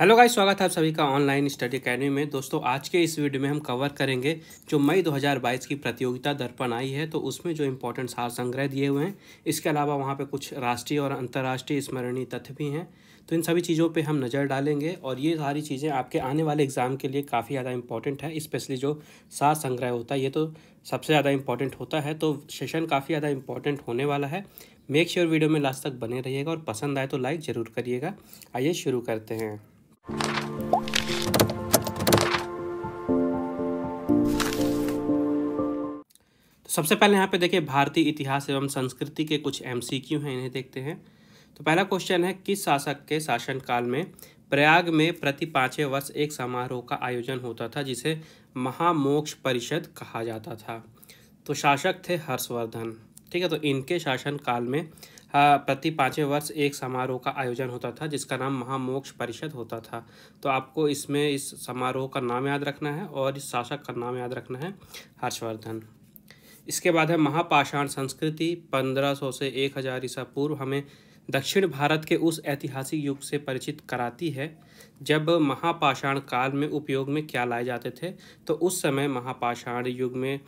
hello guys स्वागत है आप सभी का ऑनलाइन स्टडी अकेडमी में दोस्तों आज के इस वीडियो में हम कवर करेंगे जो मई 2022 की प्रतियोगिता दर्पण आई है तो उसमें जो इम्पोर्टेंट सार संग्रह दिए हुए हैं इसके अलावा वहाँ पे कुछ राष्ट्रीय और अंतर्राष्ट्रीय स्मरणीय तथ्य भी हैं तो इन सभी चीज़ों पे हम नज़र डालेंगे और ये सारी चीज़ें आपके आने वाले एग्ज़ाम के लिए काफ़ी ज़्यादा इंपॉर्टेंट है स्पेशली जो सार संग्रह होता है ये तो सबसे ज़्यादा इंपॉर्टेंट होता है तो सेशन काफ़ी ज़्यादा इंपॉर्टेंट होने वाला है मेक श्योर वीडियो में लास्ट तक बने रहिएगा और पसंद आए तो लाइक ज़रूर करिएगा आइए शुरू करते हैं तो सबसे पहले यहाँ पे देखिए भारतीय इतिहास एवं संस्कृति के कुछ एमसीक्यू हैं इन्हें देखते हैं तो पहला क्वेश्चन है किस शासक के शासनकाल में प्रयाग में प्रति पाँचवें वर्ष एक समारोह का आयोजन होता था जिसे महामोक्ष परिषद कहा जाता था तो शासक थे हर्षवर्धन ठीक है तो इनके शासनकाल में प्रति पाँचवें वर्ष एक समारोह का आयोजन होता था जिसका नाम महामोक्ष परिषद होता था तो आपको इसमें इस समारोह का नाम याद रखना है और इस शासक का नाम याद रखना है हर्षवर्धन इसके बाद है महापाषाण संस्कृति 1500 से 1000 ईसा पूर्व हमें दक्षिण भारत के उस ऐतिहासिक युग से परिचित कराती है जब महापाषाण काल में उपयोग में क्या लाए जाते थे तो उस समय महापाषाण युग में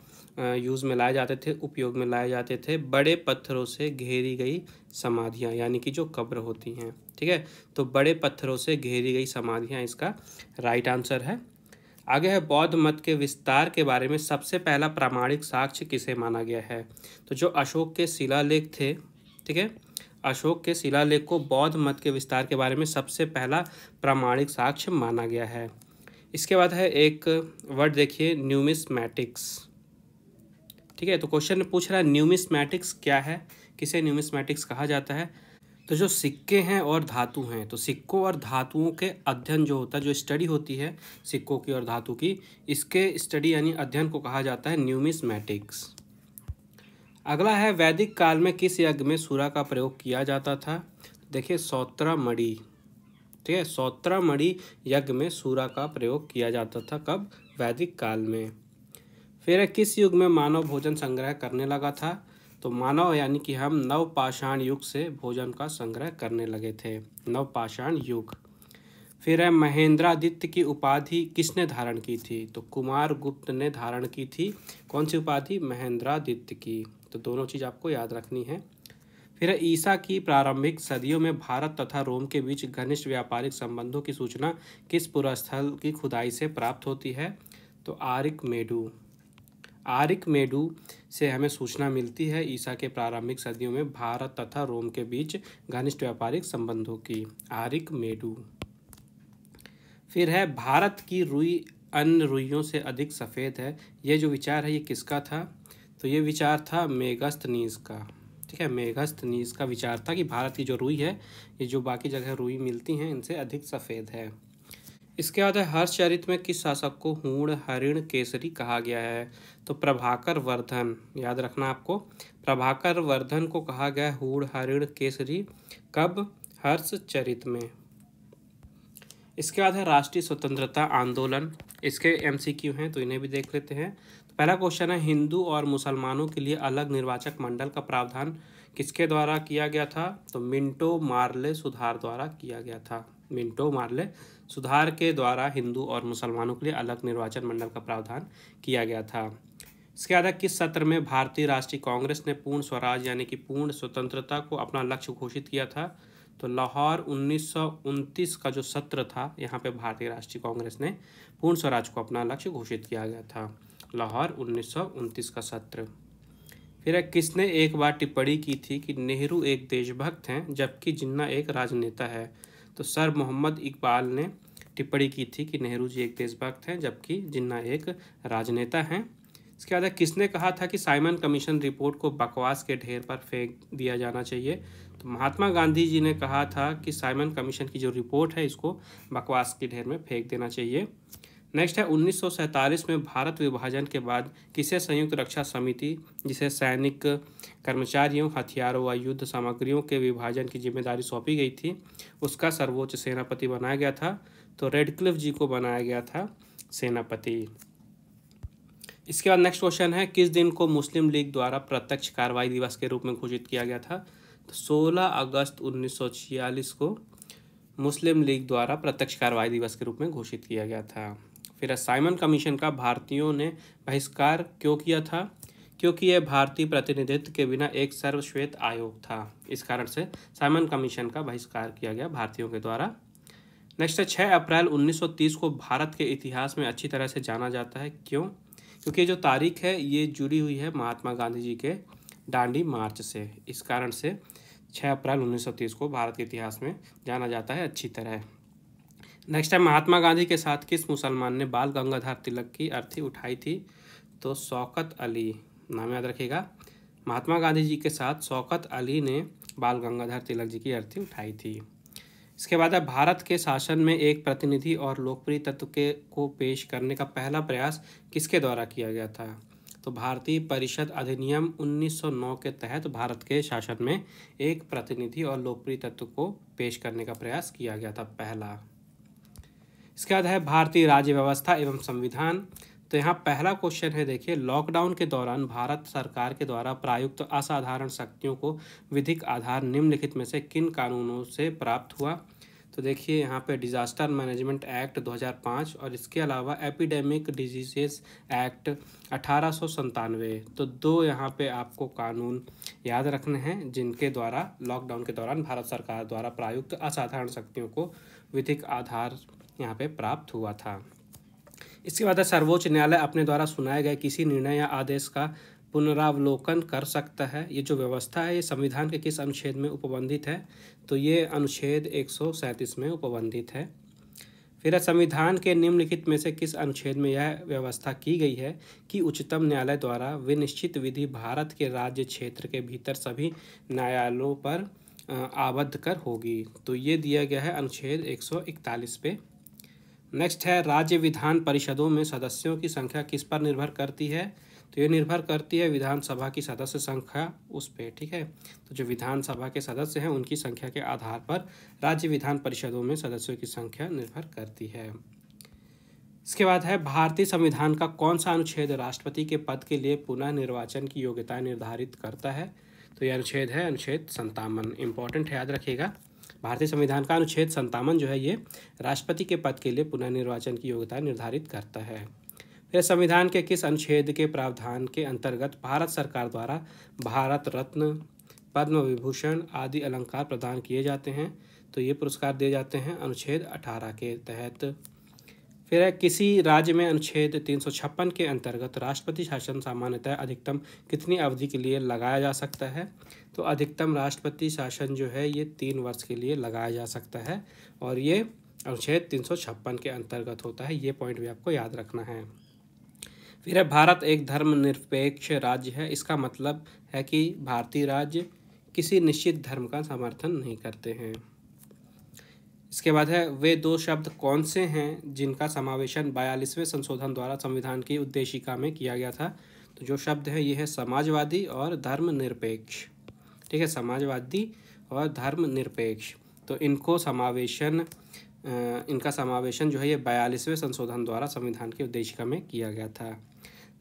यूज़ में लाए जाते थे उपयोग में लाए जाते थे बड़े पत्थरों से घेरी गई समाधियाँ यानी कि जो कब्र होती हैं ठीक है तो बड़े पत्थरों से घेरी गई समाधियाँ इसका राइट आंसर है आगे है बौद्ध मत के विस्तार के बारे में सबसे पहला प्रामाणिक साक्ष्य किसे माना गया है तो जो अशोक के शिलालेख थे ठीक है अशोक के शिलालेख को बौद्ध मत के विस्तार के बारे में सबसे पहला प्रामाणिक साक्ष्य माना गया है इसके बाद है एक वर्ड देखिए न्यूमिसमैटिक्स ठीक है तो क्वेश्चन पूछ रहा है न्यूमिसमैटिक्स क्या है किसे न्यूमिसमैटिक्स कहा जाता है तो जो सिक्के हैं और धातु हैं तो सिक्कों और धातुओं के अध्ययन जो होता है जो स्टडी होती है सिक्कों की और धातु की इसके स्टडी यानी अध्ययन को कहा जाता है न्यूमिसमैटिक्स अगला है वैदिक काल में किस यज्ञ में सूरा का प्रयोग किया जाता था देखिए सौत्रा मड़ी ठीक है सौत्रा मड़ी यज्ञ में सूरा का प्रयोग किया जाता था कब वैदिक काल में फिर किस युग में मानव भोजन संग्रह करने लगा था तो मानव यानी कि हम नवपाषाण युग से भोजन का संग्रह करने लगे थे नवपाषाण युग फिर है महेंद्रादित्य की उपाधि किसने धारण की थी तो कुमार गुप्त ने धारण की थी कौन सी उपाधि महेंद्रादित्य की तो दोनों चीज़ आपको याद रखनी है फिर ईसा की प्रारंभिक सदियों में भारत तथा रोम के बीच घनिष्ठ व्यापारिक संबंधों की सूचना किस पुरस्थल की खुदाई से प्राप्त होती है तो आरिक मेडू आरिक मेडू से हमें सूचना मिलती है ईसा के प्रारंभिक सदियों में भारत तथा रोम के बीच घनिष्ठ व्यापारिक संबंधों की आरिक मेडू फिर है भारत की रुई अन्य रुइयों से अधिक सफ़ेद है ये जो विचार है ये किसका था तो ये विचार था नीज का ठीक है नीज का विचार था कि भारत की जो रुई है ये जो बाकी जगह रुई मिलती हैं इनसे अधिक सफ़ेद है इसके बाद है हर्षचरित में किस शासक को हूण हरिण केसरी कहा गया है तो प्रभाकर वर्धन याद रखना आपको प्रभाकर वर्धन को कहा गया हूण हरिण केसरी कब हर्षचरित में इसके बाद है राष्ट्रीय स्वतंत्रता आंदोलन इसके एमसीक्यू हैं तो इन्हें भी देख लेते हैं तो पहला क्वेश्चन है हिंदू और मुसलमानों के लिए अलग निर्वाचक मंडल का प्रावधान किसके द्वारा किया गया था तो मिंटो मार्ले सुधार द्वारा किया गया था मिंटो मार्ले सुधार के द्वारा हिंदू और मुसलमानों के लिए अलग निर्वाचन मंडल का प्रावधान किया गया था इसके आधा किस सत्र में भारतीय राष्ट्रीय कांग्रेस ने पूर्ण स्वराज यानी कि पूर्ण स्वतंत्रता को अपना लक्ष्य घोषित किया था तो लाहौर उन्नीस का जो सत्र था यहाँ पे भारतीय राष्ट्रीय कांग्रेस ने पूर्ण स्वराज को अपना लक्ष्य घोषित किया गया था लाहौर उन्नीस का सत्र फिर किसने एक बार टिप्पणी की थी कि नेहरू एक देशभक्त हैं जबकि जिन्ना एक राजनेता है तो सर मोहम्मद इकबाल ने टिप्पणी की थी कि नेहरू जी एक देशभक्त हैं जबकि जिन्ना एक राजनेता हैं इसके बाद किसने कहा था कि साइमन कमीशन रिपोर्ट को बकवास के ढेर पर फेंक दिया जाना चाहिए तो महात्मा गांधी जी ने कहा था कि साइमन कमीशन की जो रिपोर्ट है इसको बकवास के ढेर में फेंक देना चाहिए नेक्स्ट है उन्नीस में भारत विभाजन के बाद किसे संयुक्त रक्षा समिति जिसे सैनिक कर्मचारियों हथियारों व युद्ध सामग्रियों के विभाजन की जिम्मेदारी सौंपी गई थी उसका सर्वोच्च सेनापति बनाया गया था तो रेडक्लिफ जी को बनाया गया था सेनापति इसके बाद नेक्स्ट क्वेश्चन है किस दिन को मुस्लिम लीग द्वारा प्रत्यक्ष कार्रवाई दिवस के रूप में घोषित किया गया था तो सोलह अगस्त उन्नीस को मुस्लिम लीग द्वारा प्रत्यक्ष कार्रवाई दिवस के रूप में घोषित किया गया था फिर साइमन कमीशन का भारतीयों ने बहिष्कार क्यों किया था क्योंकि यह भारतीय प्रतिनिधित्व के बिना एक सर्वश्वेत आयोग था इस कारण से साइमन कमीशन का बहिष्कार किया गया भारतीयों के द्वारा नेक्स्ट है छः अप्रैल 1930 को भारत के इतिहास में अच्छी तरह से जाना जाता है क्यों क्योंकि जो तारीख है ये जुड़ी हुई है महात्मा गांधी जी के डांडी मार्च से इस कारण से छः अप्रैल 1930 को भारत के इतिहास में जाना जाता है अच्छी तरह नेक्स्ट है महात्मा गांधी के साथ किस मुसलमान ने बाल गंगाधर तिलक की अर्थी उठाई थी तो शौकत अली नाम याद रखिएगा महात्मा गांधी जी के साथ शौकत अली ने बाल गंगाधर तिलक जी की अर्थी उठाई थी इसके बाद है भारत के शासन में एक प्रतिनिधि और लोकप्रिय तत्व के को पेश करने का पहला प्रयास किसके द्वारा किया गया था तो भारतीय परिषद अधिनियम 1909 के तहत भारत के शासन में एक प्रतिनिधि और लोकप्रिय तत्व को पेश करने का प्रयास किया गया था पहला इसके बाद है भारतीय राज्य व्यवस्था एवं संविधान तो यहाँ पहला क्वेश्चन है देखिए लॉकडाउन के दौरान भारत सरकार के द्वारा प्रायुक्त असाधारण शक्तियों को विधिक आधार निम्नलिखित में से किन कानूनों से प्राप्त हुआ तो देखिए यहाँ पे डिजास्टर मैनेजमेंट एक्ट 2005 और इसके अलावा एपिडेमिक डिजीजेस एक्ट अठारह तो दो यहाँ पे आपको कानून याद रखने हैं जिनके द्वारा लॉकडाउन के दौरान भारत सरकार द्वारा प्रायुक्त असाधारण शक्तियों को विधिक आधार यहाँ पे प्राप्त हुआ था इसके बाद सर्वोच्च न्यायालय अपने द्वारा सुनाए गए किसी निर्णय या आदेश का पुनरावलोकन कर सकता है ये जो व्यवस्था है ये संविधान के किस अनुच्छेद में उपबंधित है तो ये अनुच्छेद एक में उपबंधित है फिर संविधान के निम्नलिखित में से किस अनुच्छेद में यह व्यवस्था की गई है कि उच्चतम न्यायालय द्वारा विनिश्चित विधि भारत के राज्य क्षेत्र के भीतर सभी न्यायालयों पर आबद्ध कर होगी तो ये दिया गया है अनुच्छेद 141 पे नेक्स्ट है राज्य विधान परिषदों में सदस्यों की संख्या किस पर निर्भर करती है तो ये निर्भर करती है विधानसभा की सदस्य संख्या उस पर ठीक है तो जो विधानसभा के सदस्य हैं उनकी संख्या के आधार पर राज्य विधान परिषदों में सदस्यों की संख्या निर्भर करती है इसके बाद है भारतीय संविधान का कौन सा अनुच्छेद राष्ट्रपति के पद के लिए पुनः निर्वाचन की योग्यता निर्धारित करता है तो यह अनुच्छेद है अनुच्छेद संतावन इम्पोर्टेंट याद रखिएगा भारतीय संविधान का अनुच्छेद संतावन जो है ये राष्ट्रपति के पद के लिए पुनर्निर्वाचन की योग्यता निर्धारित करता है फिर संविधान के किस अनुच्छेद के प्रावधान के अंतर्गत भारत सरकार द्वारा भारत रत्न पद्म विभूषण आदि अलंकार प्रदान किए जाते हैं तो ये पुरस्कार दिए जाते हैं अनुच्छेद अठारह के तहत फिर है किसी राज्य में अनुच्छेद तीन के अंतर्गत राष्ट्रपति शासन सामान्यतः अधिकतम कितनी अवधि के लिए लगाया जा सकता है तो अधिकतम राष्ट्रपति शासन जो है ये तीन वर्ष के लिए लगाया जा सकता है और ये अनुच्छेद तीन के अंतर्गत होता है ये पॉइंट भी आपको याद रखना है फिर है भारत एक धर्मनिरपेक्ष राज्य है इसका मतलब है कि भारतीय राज्य किसी निश्चित धर्म का समर्थन नहीं करते हैं इसके बाद है वे दो शब्द कौन से हैं जिनका समावेशन बयालीसवें संशोधन द्वारा संविधान की उद्देशिका में किया गया था तो जो शब्द है ये है समाजवादी और धर्मनिरपेक्ष ठीक है समाजवादी और धर्मनिरपेक्ष तो इनको समावेशन इनका समावेशन जो है ये बयालीसवें संशोधन द्वारा संविधान की उद्देशिका में किया गया था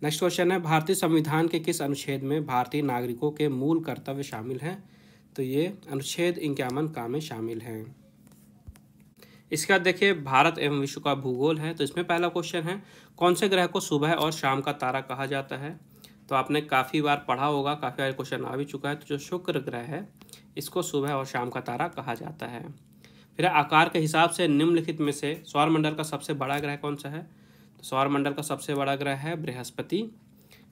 नेक्स्ट क्वेश्चन है भारतीय संविधान के किस अनुच्छेद में भारतीय नागरिकों के मूल कर्तव्य शामिल हैं तो ये अनुच्छेद इक्यावन का में शामिल हैं इसके बाद देखिए भारत एवं विश्व का भूगोल है तो इसमें पहला क्वेश्चन है कौन से ग्रह को सुबह और शाम का तारा कहा जाता है तो आपने काफ़ी बार पढ़ा होगा काफ़ी बार क्वेश्चन आ भी चुका है तो जो शुक्र ग्रह है इसको सुबह और शाम का तारा कहा जाता है फिर आकार के हिसाब से निम्नलिखित में से सौरमंडल का सबसे बड़ा ग्रह कौन सा है तो सौरमंडल का सबसे बड़ा ग्रह है बृहस्पति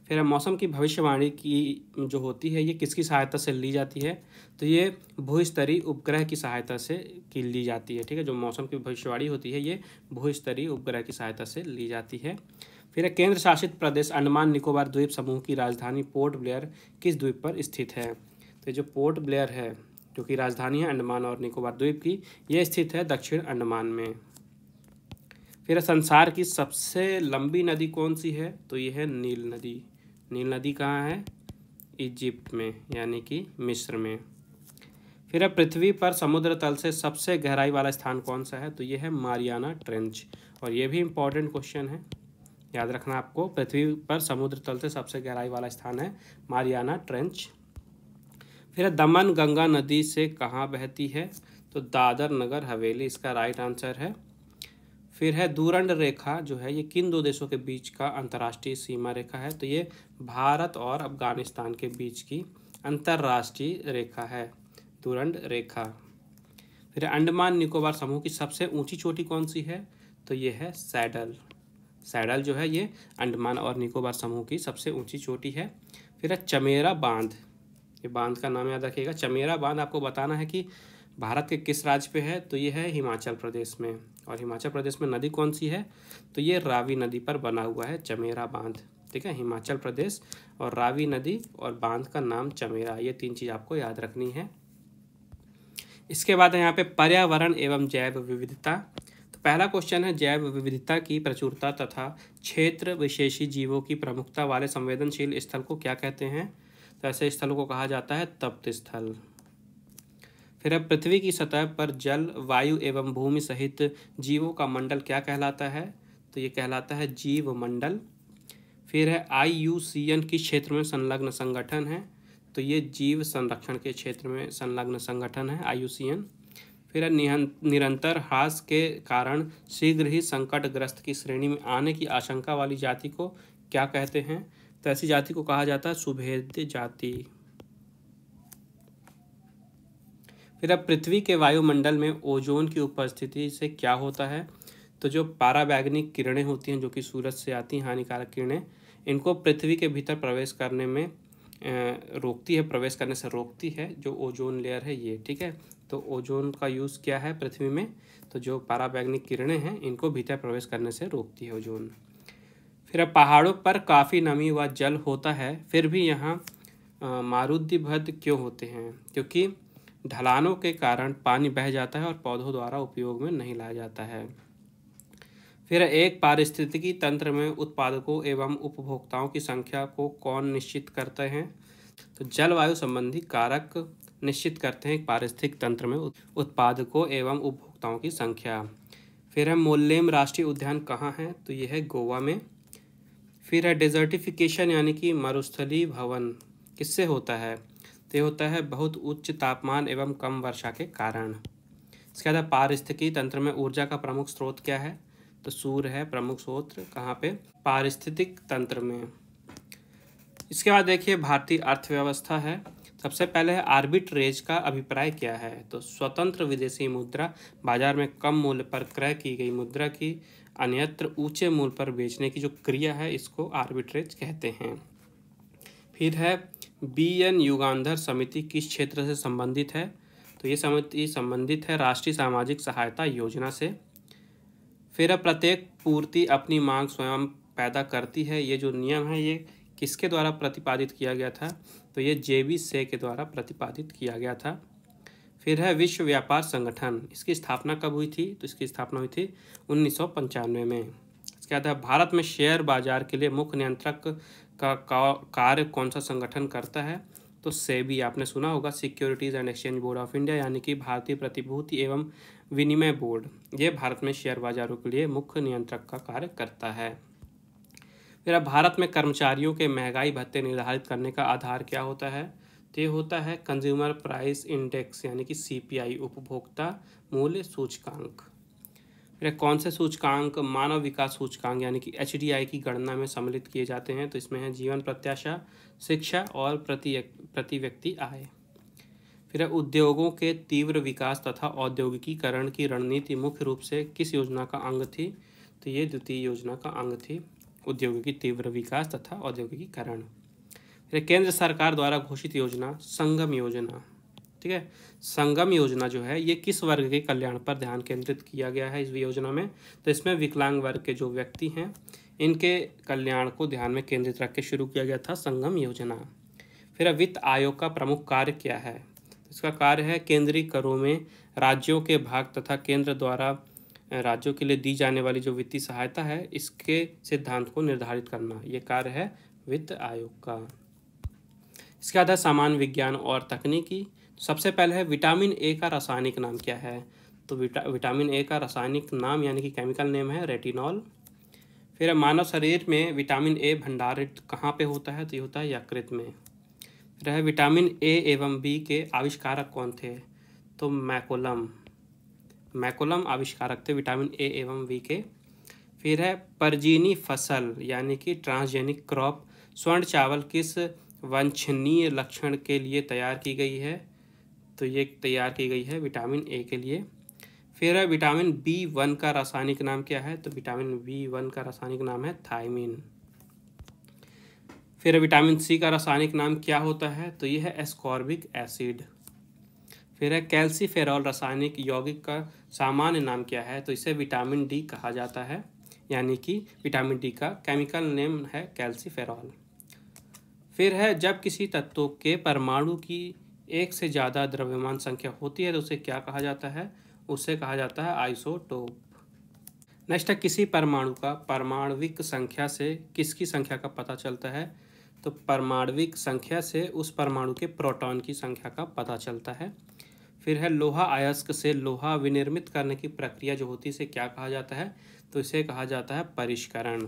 फिर मौसम की भविष्यवाणी की जो होती है ये किसकी सहायता से ली जाती है तो ये भूस्तरीय उपग्रह की सहायता से की ली जाती है ठीक है जो मौसम की भविष्यवाणी होती है ये भूस्तरीय उपग्रह की सहायता से ली जाती है फिर केंद्र शासित प्रदेश अंडमान निकोबार द्वीप समूह की राजधानी पोर्ट ब्लेयर किस द्वीप पर स्थित है तो जो पोर्ट ब्लेयर है जो कि राजधानी है अंडमान और निकोबार द्वीप की यह स्थित है दक्षिण अंडमान में फिर संसार की सबसे लंबी नदी कौन सी है तो ये है नील नदी नील नदी कहाँ है इजिप्ट में यानी कि मिस्र में फिर अब पृथ्वी पर समुद्र तल से सबसे गहराई वाला स्थान कौन सा है तो ये है मारियाना ट्रेंच और ये भी इम्पॉर्टेंट क्वेश्चन है याद रखना आपको पृथ्वी पर समुद्र तल से सबसे गहराई वाला स्थान है मारियाना ट्रेंच फिर दमन गंगा नदी से कहाँ बहती है तो दादर नगर हवेली इसका राइट आंसर है फिर है दूरंड रेखा जो है ये किन दो देशों के बीच का अंतर्राष्ट्रीय सीमा रेखा है तो ये भारत और अफगानिस्तान के बीच की अंतर्राष्ट्रीय रेखा है दूरंड रेखा फिर अंडमान निकोबार समूह की सबसे ऊंची चोटी कौन सी है तो ये है सैडल सैडल जो है ये अंडमान और निकोबार समूह की सबसे ऊंची चोटी है फिर है चमेरा बांध ये बांध का नाम याद रखिएगा चमेरा बांध आपको बताना है कि भारत के किस राज्य पे है तो ये है हिमाचल प्रदेश में और हिमाचल प्रदेश में नदी कौन सी है तो ये रावी नदी पर बना हुआ है चमेरा बांध ठीक है हिमाचल प्रदेश और रावी नदी और बांध का नाम चमेरा ये तीन चीज़ आपको याद रखनी है इसके बाद है यहाँ पे पर्यावरण एवं जैव विविधता तो पहला क्वेश्चन है जैव विविधता की प्रचुरता तथा क्षेत्र विशेषी जीवों की प्रमुखता वाले संवेदनशील स्थल को क्या कहते हैं तो ऐसे स्थलों को कहा जाता है तप्त स्थल फिर अब पृथ्वी की सतह पर जल वायु एवं भूमि सहित जीवों का मंडल क्या कहलाता है तो ये कहलाता है जीव मंडल फिर है आई किस क्षेत्र में संलग्न संगठन है तो ये जीव संरक्षण के क्षेत्र में संलग्न संगठन है आई फिर है निरंतर ह्रास के कारण शीघ्र ही संकटग्रस्त की श्रेणी में आने की आशंका वाली जाति को क्या कहते हैं तो ऐसी जाति को कहा जाता है सुभेद्य जाति फिर अब पृथ्वी के वायुमंडल में ओजोन की उपस्थिति से क्या होता है तो जो पाराबैगनिक किरणें होती हैं जो कि सूरज से आती हैं हानिकारक किरणें इनको पृथ्वी के भीतर प्रवेश करने में रोकती है प्रवेश करने से रोकती है जो ओजोन लेयर है ये ठीक है तो ओजोन का यूज़ क्या है पृथ्वी में तो जो पाराबैगनिक किरणें हैं इनको भीतर प्रवेश करने से रोकती है ओजोन फिर अब पहाड़ों पर काफ़ी नमी व जल होता है फिर भी यहाँ मारुद्धिभद क्यों होते हैं क्योंकि ढलानों के कारण पानी बह जाता है और पौधों द्वारा उपयोग में नहीं लाया जाता है फिर एक पारिस्थितिकी तंत्र में उत्पादकों एवं उपभोक्ताओं की संख्या को कौन निश्चित करते हैं तो जलवायु संबंधी कारक निश्चित करते हैं पारिस्थितिक तंत्र में उत्पादकों एवं उपभोक्ताओं की संख्या फिर है मोल्लेम राष्ट्रीय उद्यान कहाँ है तो यह है गोवा में फिर है डिजर्टिफिकेशन यानी कि मरुस्थली भवन किससे होता है तो होता है बहुत उच्च तापमान एवं कम वर्षा के कारण इसके बाद पारिस्थितिकी तंत्र में ऊर्जा का प्रमुख स्रोत क्या है तो सूर्य है प्रमुख स्रोत कहाँ पे पारिस्थितिक तंत्र में इसके बाद देखिए भारतीय अर्थव्यवस्था है सबसे पहले है आर्बिट्रेज का अभिप्राय क्या है तो स्वतंत्र विदेशी मुद्रा बाजार में कम मूल्य पर क्रय की गई मुद्रा की अन्यत्र ऊंचे मूल्य पर बेचने की जो क्रिया है इसको आर्बिट्रेज कहते हैं फिर है बी एन युगान्धर समिति किस क्षेत्र से संबंधित है तो ये समिति संबंधित है राष्ट्रीय सामाजिक सहायता योजना से फिर प्रत्येक पूर्ति अपनी मांग स्वयं पैदा करती है ये जो नियम है ये किसके द्वारा प्रतिपादित किया गया था तो ये जे बी से के द्वारा प्रतिपादित किया गया था फिर है विश्व व्यापार संगठन इसकी स्थापना कब हुई थी तो इसकी स्थापना हुई थी उन्नीस में इसके बाद भारत में शेयर बाजार के लिए मुख्य नियंत्रक का, का कार्य कौन सा संगठन करता है तो सेबी आपने सुना होगा securities and exchange board of India यानी कि भारतीय प्रतिभूति एवं विनिमय बोर्ड ये भारत में शेयर बाजारों के लिए मुख्य नियंत्रक का कार्य करता है मेरा भारत में कर्मचारियों के महंगाई भत्ते निर्धारित करने का आधार क्या होता है तो ये होता है कंज्यूमर प्राइस इंडेक्स यानी कि सी उपभोक्ता मूल्य सूचकांक फिर कौन से सूचकांक मानव विकास सूचकांक यानी कि एच की गणना में सम्मिलित किए जाते हैं तो इसमें है जीवन प्रत्याशा शिक्षा और प्रति प्रति व्यक्ति आय फिर उद्योगों के तीव्र विकास तथा औद्योगिकीकरण की रणनीति मुख्य रूप से किस योजना का अंग थी तो ये द्वितीय योजना का अंग थी उद्योग की तीव्र विकास तथा औद्योगिकीकरण फिर केंद्र सरकार द्वारा घोषित योजना संगम योजना ठीक है संगम योजना जो है ये किस वर्ग के कल्याण पर ध्यान केंद्रित किया गया है इस योजना में तो इसमें विकलांग वर्ग के जो व्यक्ति हैं इनके कल्याण को ध्यान में केंद्रित रख के शुरू किया गया था संगम योजना फिर वित्त आयोग का प्रमुख कार्य क्या है इसका कार्य है केंद्रीय करों में राज्यों के भाग तथा केंद्र द्वारा राज्यों के लिए दी जाने वाली जो वित्तीय सहायता है इसके सिद्धांत को निर्धारित करना ये कार्य है वित्त आयोग का इसके आधार सामान्य विज्ञान और तकनीकी सबसे पहले है विटामिन ए का रासायनिक नाम क्या है तो विटा विटामिन ए का रासायनिक नाम यानी कि केमिकल नेम है रेटिनॉल फिर मानव शरीर में विटामिन ए भंडारित कहाँ पे होता है तो ये होता है यकृत में फिर है विटामिन ए एवं बी के आविष्कारक कौन थे तो मैकोलम मैकोलम आविष्कारक थे विटामिन ए एवं बी के फिर है परजीनी फसल यानी कि ट्रांसजेनिक क्रॉप स्वर्ण चावल किस वंछनीय लक्षण के लिए तैयार की गई है तो ये तैयार की गई है विटामिन ए के लिए फिर है विटामिन बी वन का रासायनिक नाम क्या है तो विटामिन बी वन का रासायनिक नाम है थायमिन फिर विटामिन सी का रासायनिक नाम क्या होता है तो ये है एस्कॉर्बिक एसिड फिर है कैल्सीफेरॉल रासायनिक यौगिक का सामान्य नाम क्या है तो इसे विटामिन डी कहा जाता है यानी कि विटामिन डी का केमिकल नेम है कैल्सीफेरॉल फिर है जब किसी तत्व के परमाणु की एक से ज़्यादा द्रव्यमान संख्या होती है तो उसे क्या कहा जाता है उसे कहा जाता है आइसोटोप नेक्स्ट है किसी परमाणु का परमाणविक संख्या से किसकी संख्या का पता चलता है तो परमाणविक संख्या से उस परमाणु के प्रोटॉन की संख्या का पता चलता है फिर है लोहा अयस्क से लोहा विनिर्मित करने की प्रक्रिया जो होती है इसे क्या कहा जाता है तो इसे कहा जाता है परिष्करण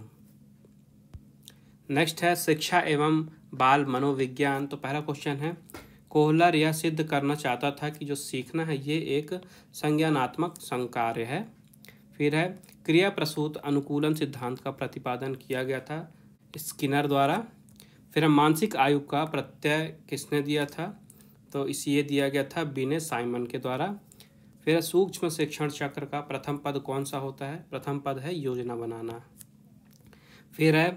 नेक्स्ट है शिक्षा एवं बाल मनोविज्ञान तो पहला क्वेश्चन है कोहलर यह सिद्ध करना चाहता था कि जो सीखना है ये एक संज्ञानात्मक संकार्य है फिर है क्रिया प्रसूत अनुकूलन सिद्धांत का प्रतिपादन किया गया था स्किनर द्वारा फिर हम मानसिक आयु का प्रत्यय किसने दिया था तो इसे ये दिया गया था बीने साइमन के द्वारा फिर सूक्ष्म शिक्षण चक्र का प्रथम पद कौन सा होता है प्रथम पद है योजना बनाना फिर है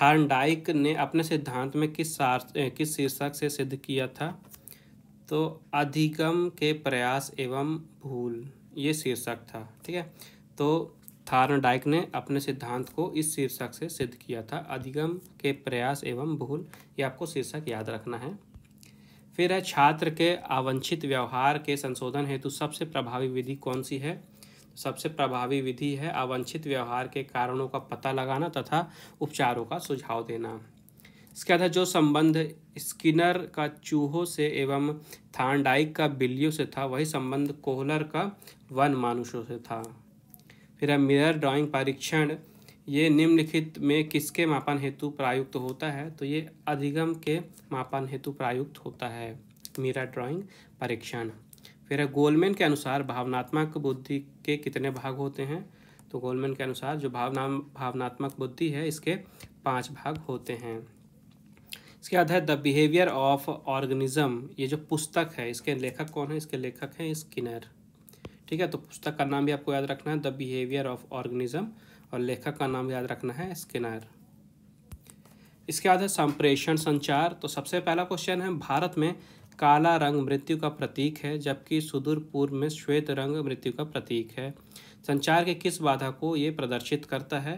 थार्नडाइक ने अपने सिद्धांत में किस किस शीर्षक से सिद्ध किया था तो अधिगम के प्रयास एवं भूल ये शीर्षक था ठीक है तो थार्नडाइक ने अपने सिद्धांत को इस शीर्षक से सिद्ध किया था अधिगम के प्रयास एवं भूल ये आपको शीर्षक याद रखना है फिर है छात्र के अवंछित व्यवहार के संशोधन हेतु सबसे प्रभावी विधि कौन सी है सबसे प्रभावी विधि है अवांछित व्यवहार के कारणों का पता लगाना तथा उपचारों का सुझाव देना इसके आधार जो संबंध स्किनर का चूहों से एवं थानडाइक का बिल्लियों से था वही संबंध कोहलर का वन मानुषों से था फिर है मिरर ड्राइंग परीक्षण ये निम्नलिखित में किसके मापन हेतु प्रायुक्त होता है तो ये अधिगम के मापन हेतु प्रायुक्त होता है मिरर ड्राइंग परीक्षण फिर है गोलमेन के अनुसार भावनात्मक बुद्धि के कितने भाग होते हैं तो गोलमेन के अनुसार जो भावना भावनात्मक बुद्धि है इसके पांच भाग होते हैं इसके बाद है द बिहेवियर ऑफ ऑर्गेनिज्म ये जो पुस्तक है इसके लेखक कौन है इसके लेखक हैं स्किनर ठीक है तो पुस्तक का नाम भी आपको याद रखना है द बिहेवियर ऑफ ऑर्गेनिज्म और लेखक का नाम याद रखना है स्किनर इसके बाद है संप्रेषण संचार तो सबसे पहला क्वेश्चन है भारत में काला रंग मृत्यु का प्रतीक है जबकि सुदूर पूर्व में श्वेत रंग मृत्यु का प्रतीक है संचार के किस बाधा को ये प्रदर्शित करता है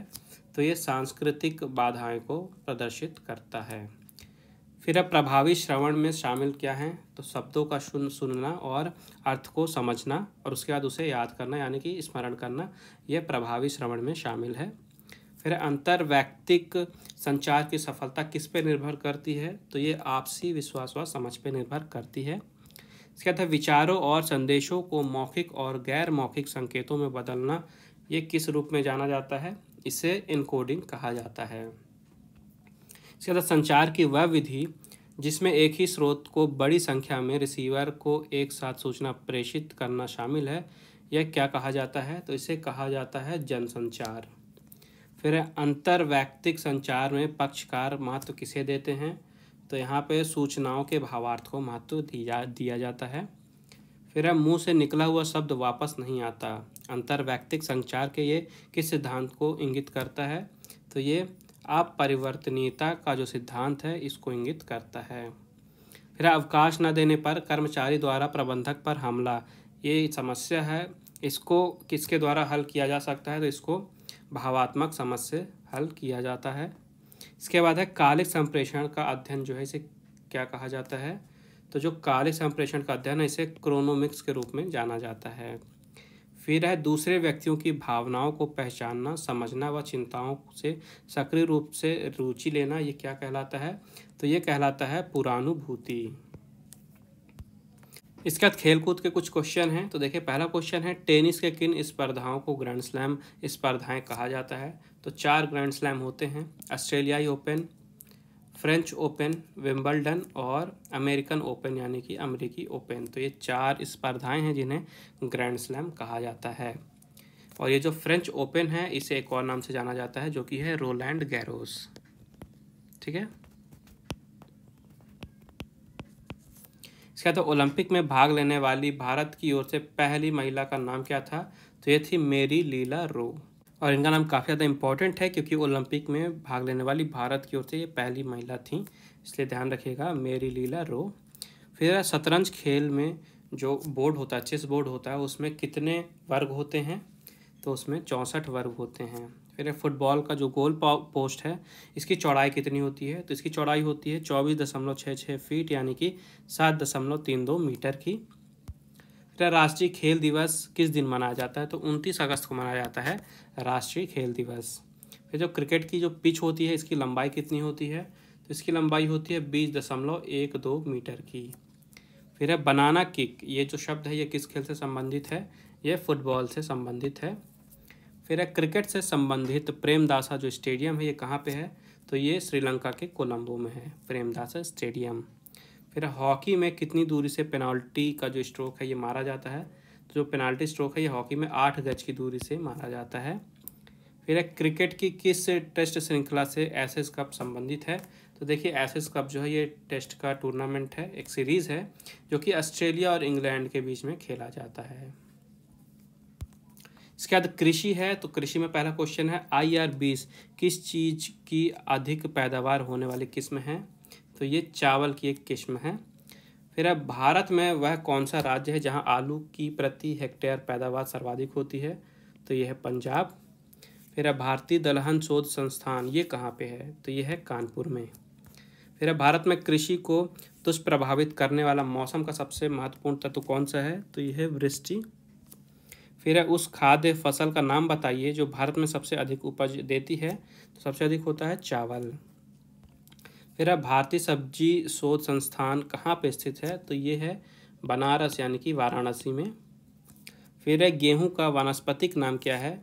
तो ये सांस्कृतिक बाधाएं को प्रदर्शित करता है फिर अब प्रभावी श्रवण में शामिल क्या है तो शब्दों का सुन सुनना और अर्थ को समझना और उसके बाद उसे याद करना यानी कि स्मरण करना यह प्रभावी श्रवण में शामिल है फिर व्यक्तिक संचार की सफलता किस पे निर्भर करती है तो ये आपसी विश्वास व समझ पे निर्भर करती है इसके अतः विचारों और संदेशों को मौखिक और गैर मौखिक संकेतों में बदलना ये किस रूप में जाना जाता है इसे इनकोडिंग कहा जाता है इसके अतः संचार की वह विधि जिसमें एक ही स्रोत को बड़ी संख्या में रिसीवर को एक साथ सूचना प्रेषित करना शामिल है यह क्या कहा जाता है तो इसे कहा जाता है जनसंचार फिर अंतर व्यक्तिक संचार में पक्षकार महत्व किसे देते हैं तो यहाँ पे सूचनाओं के भावार्थ को महत्व दिया दिया जाता है फिर है मुँह से निकला हुआ शब्द वापस नहीं आता अंतर व्यक्तिक संचार के ये किस सिद्धांत को इंगित करता है तो ये अपरिवर्तनीयता का जो सिद्धांत है इसको इंगित करता है फिर अवकाश न देने पर कर्मचारी द्वारा प्रबंधक पर हमला ये समस्या है इसको किसके द्वारा हल किया जा सकता है तो इसको भावात्मक समझ से हल किया जाता है इसके बाद है कालिक संप्रेषण का अध्ययन जो है इसे क्या कहा जाता है तो जो कालिक संप्रेषण का अध्ययन है इसे क्रोनोमिक्स के रूप में जाना जाता है फिर है दूसरे व्यक्तियों की भावनाओं को पहचानना समझना व चिंताओं से सक्रिय रूप से रुचि लेना ये क्या कहलाता है तो ये कहलाता है पुरानुभूति इसके बाद खेलकूद के कुछ क्वेश्चन हैं तो देखिए पहला क्वेश्चन है टेनिस के किन स्पर्धाओं को ग्रैंड स्लैम स्पर्धाएँ कहा जाता है तो चार ग्रैंड स्लैम होते हैं ऑस्ट्रेलियाई ओपन फ्रेंच ओपन विम्बलडन और अमेरिकन ओपन यानी कि अमेरिकी ओपन तो ये चार स्पर्धाएं हैं जिन्हें ग्रैंड स्लैम कहा जाता है और ये जो फ्रेंच ओपन है इसे एक और नाम से जाना जाता है जो कि है रोलैंड गैरोस ठीक है इसके बाद तो ओलंपिक में भाग लेने वाली भारत की ओर से पहली महिला का नाम क्या था तो ये थी मेरी लीला रो और इनका नाम काफ़ी ज़्यादा इंपॉर्टेंट है क्योंकि ओलंपिक में भाग लेने वाली भारत की ओर से ये पहली महिला थी इसलिए ध्यान रखिएगा मेरी लीला रो फिर शतरंज खेल में जो बोर्ड होता है चेस बोर्ड होता है उसमें कितने वर्ग होते हैं तो उसमें चौंसठ वर्ग होते हैं फिर फुटबॉल का जो गोल पोस्ट है इसकी चौड़ाई कितनी होती है तो इसकी चौड़ाई होती है चौबीस दशमलव छः छः फीट यानी कि सात दशमलव तीन दो मीटर की फिर राष्ट्रीय खेल दिवस किस दिन मनाया जाता है तो उनतीस अगस्त को मनाया जाता है राष्ट्रीय खेल दिवस फिर जो क्रिकेट की जो पिच होती है इसकी लंबाई कितनी होती है तो इसकी लंबाई होती है बीस दशमलव एक दो मीटर की फिर है बनाना किक ये जो शब्द है ये किस खेल से संबंधित है ये फुटबॉल से संबंधित है फिर है क्रिकेट से संबंधित प्रेमदासा जो स्टेडियम है ये कहाँ पे है तो ये श्रीलंका के कोलंबो में है प्रेमदासा स्टेडियम फिर हॉकी में कितनी दूरी से पेनाल्टी का जो स्ट्रोक है ये मारा जाता है तो जो पेनाल्टी स्ट्रोक है ये हॉकी में आठ गज की दूरी से मारा जाता है फिर है क्रिकेट की किस टेस्ट श्रृंखला से एसेस कप संबंधित है तो देखिए एसेस कप जो है ये टेस्ट का टूर्नामेंट है एक सीरीज़ है जो कि ऑस्ट्रेलिया और इंग्लैंड के बीच में खेला जाता है इसके बाद कृषि है तो कृषि में पहला क्वेश्चन है आई आर बीस किस चीज़ की अधिक पैदावार होने वाली किस्म है तो ये चावल की एक किस्म है फिर अब भारत में वह कौन सा राज्य है जहाँ आलू की प्रति हेक्टेयर पैदावार सर्वाधिक होती है तो यह है पंजाब फिर अब भारतीय दलहन शोध संस्थान ये कहाँ पे है तो यह है कानपुर में फिर अब भारत में कृषि को दुष्प्रभावित करने वाला मौसम का सबसे महत्वपूर्ण तत्व तो कौन सा है तो यह है वृष्टि फिर है उस खाद्य फसल का नाम बताइए जो भारत में सबसे अधिक उपज देती है तो सबसे अधिक होता है चावल फिर है भारतीय सब्जी शोध संस्थान कहाँ पर स्थित है तो ये है बनारस यानी कि वाराणसी में फिर है गेहूँ का वानस्पतिक नाम क्या है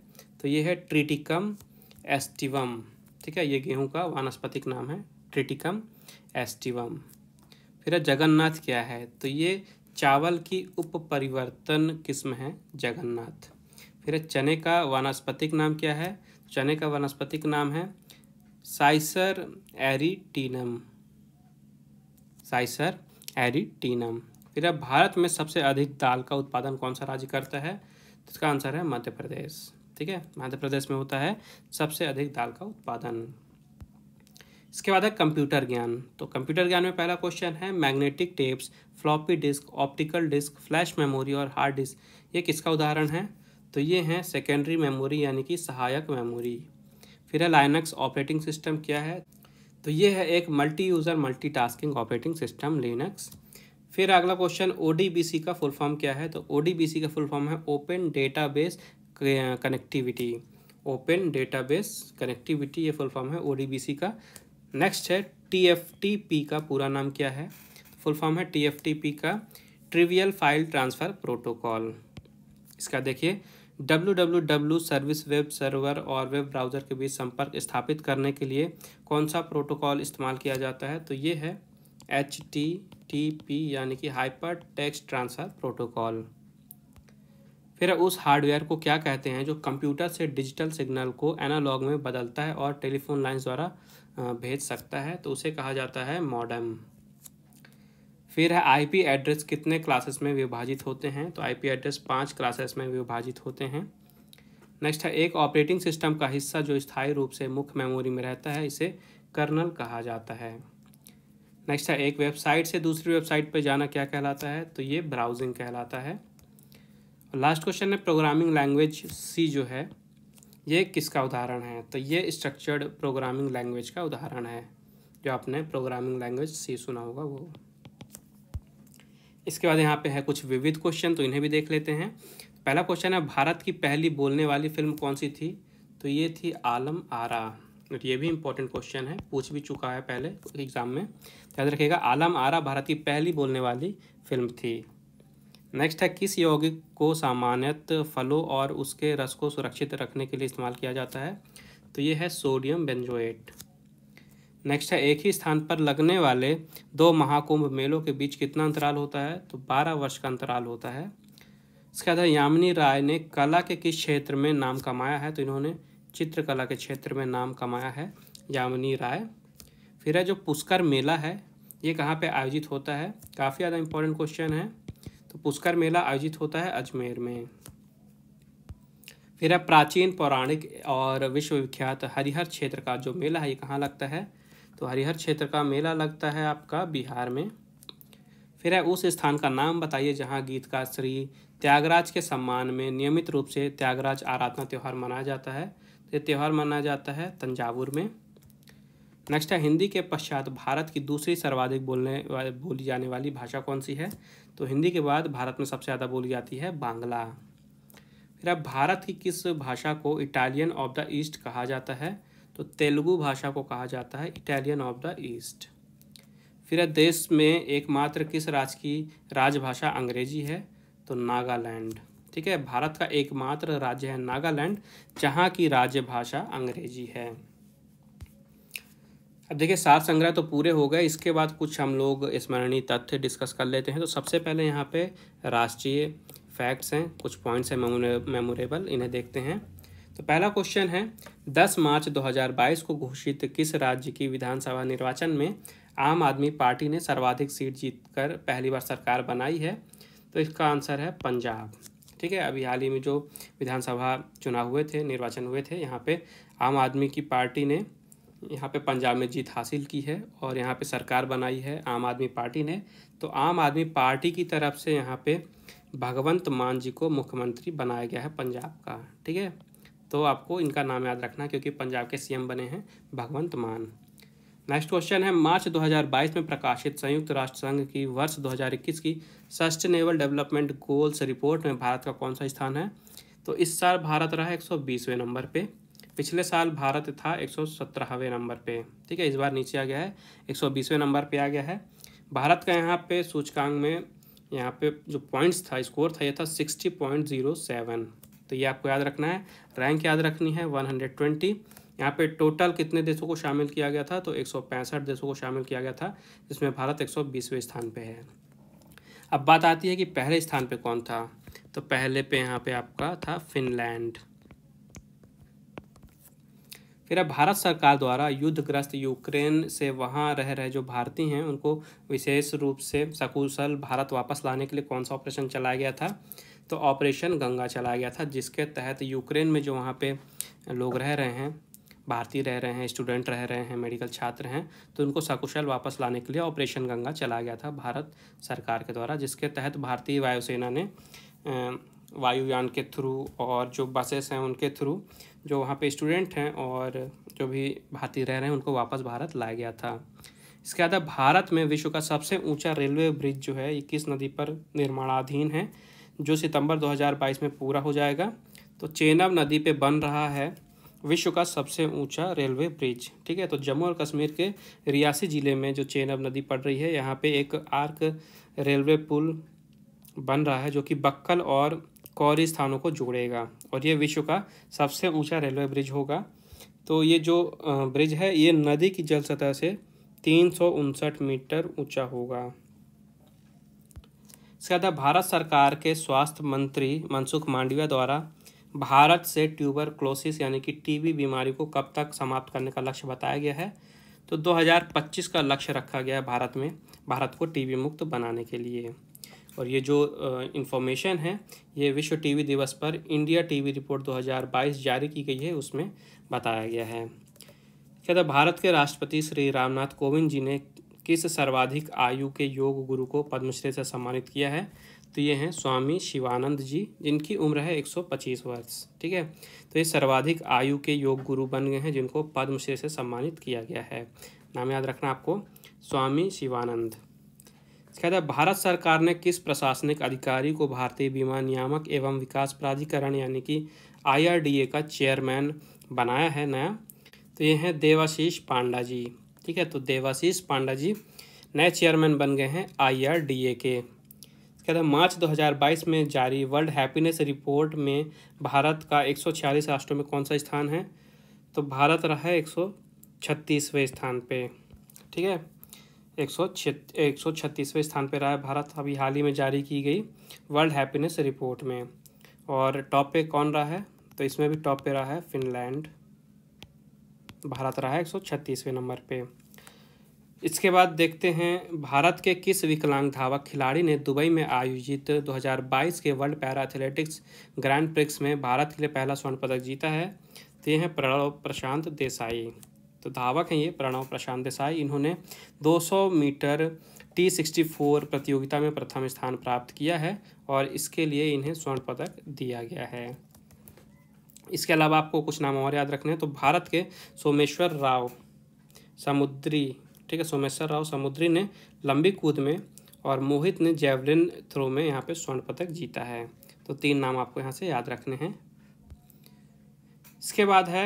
तो ये है ट्रिटिकम एस्टिवम ठीक है ये गेहूँ का वानस्पतिक नाम है ट्रिटिकम एस्टिवम फिर है जगन्नाथ क्या है तो ये चावल की उप परिवर्तन किस्म है जगन्नाथ फिर चने का वनस्पतिक नाम क्या है चने का वनस्पतिक नाम है साइसर एरिटीनम साइसर एरिटीनम फिर अब भारत में सबसे अधिक दाल का उत्पादन कौन सा राज्य करता है तो इसका आंसर है मध्य प्रदेश ठीक है मध्य प्रदेश में होता है सबसे अधिक दाल का उत्पादन इसके बाद है कंप्यूटर ज्ञान तो कंप्यूटर ज्ञान में पहला क्वेश्चन है magnetic tapes floppy disk optical disk flash memory और हार्ड डिस्क ये किसका उदाहरण है तो ये है सेकेंडरी मेमोरी यानी कि सहायक मेमोरी फिर है लाइनक्स ऑपरेटिंग सिस्टम क्या है तो ये है एक multi user multi tasking operating system Linux फिर अगला क्वेश्चन ओ का फुल फॉर्म क्या है तो ओ का फुल फॉर्म है open base connectivity open database connectivity ये फुल फॉर्म है ओ का नेक्स्ट है टी का पूरा नाम क्या है फुल फॉर्म है टी का ट्रिवियल फाइल ट्रांसफ़र प्रोटोकॉल इसका देखिए डब्ल्यू सर्विस वेब सर्वर और वेब ब्राउज़र के बीच संपर्क स्थापित करने के लिए कौन सा प्रोटोकॉल इस्तेमाल किया जाता है तो ये है एच टी टी पी यानी कि हाइपर टेक्स्ट ट्रांसफ़र प्रोटोकॉल फिर उस हार्डवेयर को क्या कहते हैं जो कंप्यूटर से डिजिटल सिग्नल को एनालॉग में बदलता है और टेलीफोन लाइन्स द्वारा भेज सकता है तो उसे कहा जाता है मॉडम फिर है आईपी एड्रेस कितने क्लासेस में विभाजित होते हैं तो आईपी एड्रेस पाँच क्लासेस में विभाजित होते हैं नेक्स्ट है एक ऑपरेटिंग सिस्टम का हिस्सा जो स्थायी रूप से मुख्य मेमोरी में रहता है इसे कर्नल कहा जाता है नेक्स्ट है एक वेबसाइट से दूसरी वेबसाइट पर जाना क्या कहलाता है तो ये ब्राउजिंग कहलाता है लास्ट क्वेश्चन है प्रोग्रामिंग लैंग्वेज सी जो है ये किसका उदाहरण है तो ये स्ट्रक्चर्ड प्रोग्रामिंग लैंग्वेज का उदाहरण है जो आपने प्रोग्रामिंग लैंग्वेज सी सुना होगा वो इसके बाद यहाँ पे है कुछ विविध क्वेश्चन तो इन्हें भी देख लेते हैं पहला क्वेश्चन है भारत की पहली बोलने वाली फिल्म कौन सी थी तो ये थी आलम आरा और ये भी इम्पोर्टेंट क्वेश्चन है पूछ भी चुका है पहले एग्जाम में तो याद रखिएगा आलम आरा भारत की पहली बोलने वाली फिल्म थी नेक्स्ट है किस यौगिक को सामान्यत फलों और उसके रस को सुरक्षित रखने के लिए इस्तेमाल किया जाता है तो ये है सोडियम बेंजोएट नेक्स्ट है एक ही स्थान पर लगने वाले दो महाकुंभ मेलों के बीच कितना अंतराल होता है तो बारह वर्ष का अंतराल होता है इसके अलावा यामिनी राय ने कला के किस क्षेत्र में नाम कमाया है तो इन्होंने चित्रकला के क्षेत्र में नाम कमाया है यामिनी राय फिर है जो पुष्कर मेला है ये कहाँ पे आयोजित होता है काफ़ी ज़्यादा इंपॉर्टेंट क्वेश्चन है तो पुष्कर मेला आयोजित होता है अजमेर में फिर है प्राचीन पौराणिक और विश्वविख्यात हरिहर क्षेत्र का जो मेला है ये कहाँ लगता है तो हरिहर क्षेत्र का मेला लगता है आपका बिहार में फिर है उस स्थान का नाम बताइए जहाँ गीतकार श्री त्यागराज के सम्मान में नियमित रूप से त्यागराज आराधना त्यौहार मनाया जाता है तो ये त्यौहार मनाया जाता है तंजावुर में नेक्स्ट है हिंदी के पश्चात भारत की दूसरी सर्वाधिक बोलने बोली जाने वाली भाषा कौन सी है तो हिंदी के बाद भारत में सबसे ज़्यादा बोली जाती है बांग्ला फिर अब भारत की किस भाषा को इटालियन ऑफ द ईस्ट कहा जाता है तो तेलुगु भाषा को कहा जाता है इटालियन ऑफ द ईस्ट फिर देश में एकमात्र किस राज्य की राजभाषा अंग्रेजी है तो नागालैंड ठीक है भारत का एकमात्र राज्य है नागालैंड जहाँ की राज्य भाषा अंग्रेजी है अब देखिए सार संग्रह तो पूरे हो गए इसके बाद कुछ हम लोग स्मरणीय तथ्य डिस्कस कर लेते हैं तो सबसे पहले यहाँ पे राष्ट्रीय फैक्ट्स हैं कुछ पॉइंट्स हैं मेमोरेबल इन्हें देखते हैं तो पहला क्वेश्चन है 10 मार्च 2022 को घोषित किस राज्य की विधानसभा निर्वाचन में आम आदमी पार्टी ने सर्वाधिक सीट कर पहली बार सरकार बनाई है तो इसका आंसर है पंजाब ठीक है अभी हाल ही में जो विधानसभा चुनाव हुए थे निर्वाचन हुए थे यहाँ पे आम आदमी की पार्टी ने यहाँ पे पंजाब में जीत हासिल की है और यहाँ पे सरकार बनाई है आम आदमी पार्टी ने तो आम आदमी पार्टी की तरफ से यहाँ पे भगवंत मान जी को मुख्यमंत्री बनाया गया है पंजाब का ठीक है तो आपको इनका नाम याद रखना क्योंकि पंजाब के सीएम बने हैं भगवंत मान नेक्स्ट क्वेश्चन है मार्च 2022 में प्रकाशित संयुक्त राष्ट्र संघ की वर्ष 2021 की सस्टेनेबल डेवलपमेंट गोल्स रिपोर्ट में भारत का कौन सा स्थान है तो इस साल भारत रहा एक नंबर पे पिछले साल भारत था एक नंबर पे ठीक है इस बार नीचे आ गया है एक नंबर पे आ गया है भारत का यहाँ पे सूचकांक में यहाँ पे जो पॉइंट्स था स्कोर था ये था सिक्सटी पॉइंट जीरो सेवन तो ये आपको याद रखना है रैंक याद रखनी है वन हंड्रेड ट्वेंटी यहाँ पर टोटल कितने देशों को शामिल किया गया था तो एक सौ पैंसठ देशों को शामिल किया गया था जिसमें भारत एक सौ बीसवें स्थान पे है अब बात आती है कि पहले स्थान पे कौन था तो पहले पे यहाँ पे आपका था फिनलैंड फिर अब भारत सरकार द्वारा युद्धग्रस्त यूक्रेन से वहाँ रह रहे जो भारतीय हैं उनको विशेष रूप से सकुशल भारत वापस लाने के लिए कौन सा ऑपरेशन चलाया गया था तो ऑपरेशन गंगा चलाया गया था जिसके तहत यूक्रेन में जो वहाँ पे लोग रह रहे हैं भारतीय रह रहे हैं स्टूडेंट रह रहे हैं मेडिकल छात्र हैं तो उनको सकुशल वापस लाने के लिए ऑपरेशन गंगा चलाया गया था भारत सरकार के द्वारा जिसके तहत भारतीय वायुसेना ने वायुयान के थ्रू और जो बसेस हैं उनके थ्रू जो वहाँ पे स्टूडेंट हैं और जो भी भारतीय रह रहे हैं उनको वापस भारत लाया गया था इसके अलावा भारत में विश्व का सबसे ऊंचा रेलवे ब्रिज जो है इक्कीस नदी पर निर्माणाधीन है जो सितंबर 2022 में पूरा हो जाएगा तो चेनब नदी पे बन रहा है विश्व का सबसे ऊंचा रेलवे ब्रिज ठीक है तो जम्मू और कश्मीर के रियासी ज़िले में जो चेनब नदी पड़ रही है यहाँ पर एक आर्क रेलवे पुल बन रहा है जो कि बक्कल और कौरी स्थानों को जोड़ेगा और ये विश्व का सबसे ऊंचा रेलवे ब्रिज होगा तो ये जो ब्रिज है ये नदी की जल सतह से तीन मीटर ऊंचा होगा इसके अलावा भारत सरकार के स्वास्थ्य मंत्री मनसुख मांडविया द्वारा भारत से ट्यूबर क्लोसिस यानी कि टीबी बीमारी को कब तक समाप्त करने का लक्ष्य बताया गया है तो 2025 का लक्ष्य रखा गया है भारत में भारत को टीबी मुक्त बनाने के लिए और ये जो इन्फॉर्मेशन है ये विश्व टीवी दिवस पर इंडिया टीवी रिपोर्ट 2022 जारी की गई है उसमें बताया गया है था भारत के राष्ट्रपति श्री रामनाथ कोविंद जी ने किस सर्वाधिक आयु के योग गुरु को पद्मश्री से सम्मानित किया है तो ये हैं स्वामी शिवानंद जी जिनकी उम्र है एक वर्ष ठीक है तो ये सर्वाधिक आयु के योग गुरु बन गए हैं जिनको पद्मश्री से सम्मानित किया गया है नाम याद रखना आपको स्वामी शिवानंद कहता है भारत सरकार ने किस प्रशासनिक अधिकारी को भारतीय बीमा नियामक एवं विकास प्राधिकरण यानी कि आईआरडीए का चेयरमैन बनाया है नया तो ये हैं देवाशीष पांडा जी ठीक है तो देवाशीष पांडा जी नए चेयरमैन बन गए हैं आईआरडीए के कहते हैं मार्च 2022 में जारी वर्ल्ड हैप्पीनेस रिपोर्ट में भारत का एक राष्ट्रों में कौन सा स्थान है तो भारत रहा है एक स्थान पर ठीक है एक सौ एक सौ छत्तीसवें स्थान पर रहा है भारत अभी हाल ही में जारी की गई वर्ल्ड हैप्पीनेस रिपोर्ट में और टॉप पे कौन रहा है तो इसमें भी टॉप पे रहा है फिनलैंड भारत रहा है एक सौ छत्तीसवें नंबर पे इसके बाद देखते हैं भारत के किस विकलांग धावक खिलाड़ी ने दुबई में आयोजित 2022 के world para athletics grand prix में भारत के लिए पहला स्वर्ण पदक जीता है तो ये हैं प्रणव प्रशांत देसाई तो धावक हैं ये प्रणव प्रशांत देसाई इन्होंने 200 मीटर टी सिक्सटी फोर प्रतियोगिता में प्रथम स्थान प्राप्त किया है और इसके लिए इन्हें स्वर्ण पदक दिया गया है इसके अलावा आपको कुछ नाम और याद रखने हैं तो भारत के सोमेश्वर राव समुद्री ठीक है सोमेश्वर राव समुद्री ने लंबी कूद में और मोहित ने जेवलिन थ्रो में यहाँ पे स्वर्ण पदक जीता है तो तीन नाम आपको यहाँ से याद रखने हैं इसके बाद है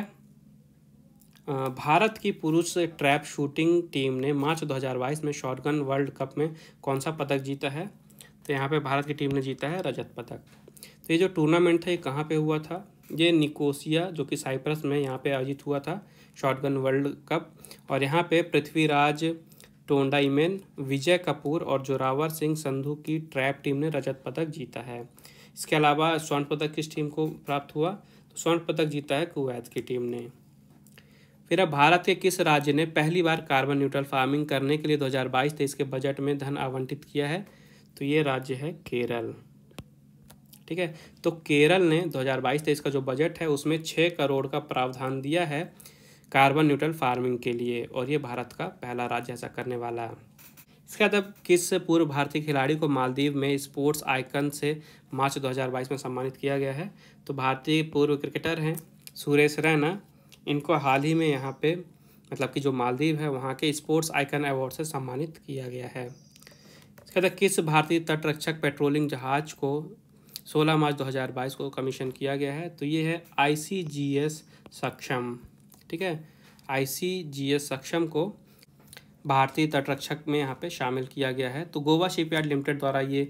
भारत की पुरुष ट्रैप शूटिंग टीम ने मार्च 2022 में शॉटगन वर्ल्ड कप में कौन सा पदक जीता है तो यहाँ पे भारत की टीम ने जीता है रजत पदक तो ये जो टूर्नामेंट था ये कहाँ पे हुआ था ये निकोसिया जो कि साइप्रस में यहाँ पे आयोजित हुआ था शॉटगन वर्ल्ड कप और यहाँ पे पृथ्वीराज टोंडाइमेन विजय कपूर और जोरावर सिंह संधू की ट्रैप टीम ने रजत पदक जीता है इसके अलावा स्वर्ण पदक किस टीम को प्राप्त हुआ तो स्वर्ण पदक जीता है कुवैत की टीम ने फिर अब भारत के किस राज्य ने पहली बार कार्बन न्यूट्रल फार्मिंग करने के लिए 2022-23 के बजट में धन आवंटित किया है तो ये राज्य है केरल ठीक है तो केरल ने 2022-23 का जो बजट है उसमें छः करोड़ का प्रावधान दिया है कार्बन न्यूट्रल फार्मिंग के लिए और ये भारत का पहला राज्य ऐसा करने वाला है इसके बाद अब किस पूर्व भारतीय खिलाड़ी को मालदीव में स्पोर्ट्स आइकन से मार्च 2022 में सम्मानित किया गया है तो भारतीय पूर्व क्रिकेटर हैं सुरेश रैना इनको हाल ही में यहाँ पे मतलब कि जो मालदीव है वहाँ के स्पोर्ट्स आइकन अवार्ड से सम्मानित किया गया है इसके बाद किस भारतीय तटरक्षक पेट्रोलिंग जहाज को 16 मार्च 2022 को कमीशन किया गया है तो ये है आईसीजीएस सक्षम ठीक है आईसीजीएस सक्षम को भारतीय तटरक्षक में यहाँ पे शामिल किया गया है तो गोवा शिपयार्ड लिमिटेड द्वारा ये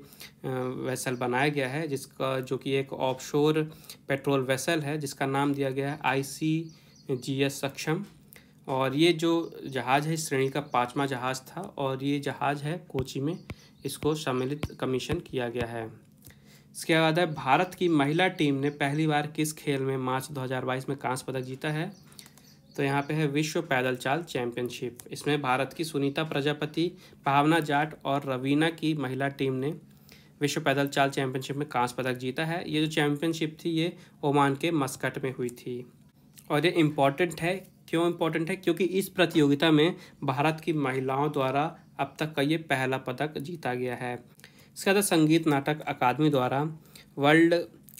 वेसल बनाया गया है जिसका जो कि एक ऑफशोर पेट्रोल वेसल है जिसका नाम दिया गया है आई सी जीएस सक्षम और ये जो जहाज़ है इस श्रेणी का पाँचवा जहाज़ था और ये जहाज़ है कोची में इसको सम्मिलित कमीशन किया गया है इसके बाद है भारत की महिला टीम ने पहली बार किस खेल में मार्च 2022 में कांस्य पदक जीता है तो यहाँ पे है विश्व पैदल चाल चैंपियनशिप इसमें भारत की सुनीता प्रजापति भावना जाट और रवीना की महिला टीम ने विश्व पैदल चाल चैंपियनशिप में कांस्य पदक जीता है ये जो चैंपियनशिप थी ये ओमान के मस्कट में हुई थी और ये इम्पॉर्टेंट है क्यों इम्पोर्टेंट है क्योंकि इस प्रतियोगिता में भारत की महिलाओं द्वारा अब तक का ये पहला पदक जीता गया है इसके अलावा संगीत नाटक अकादमी द्वारा वर्ल्ड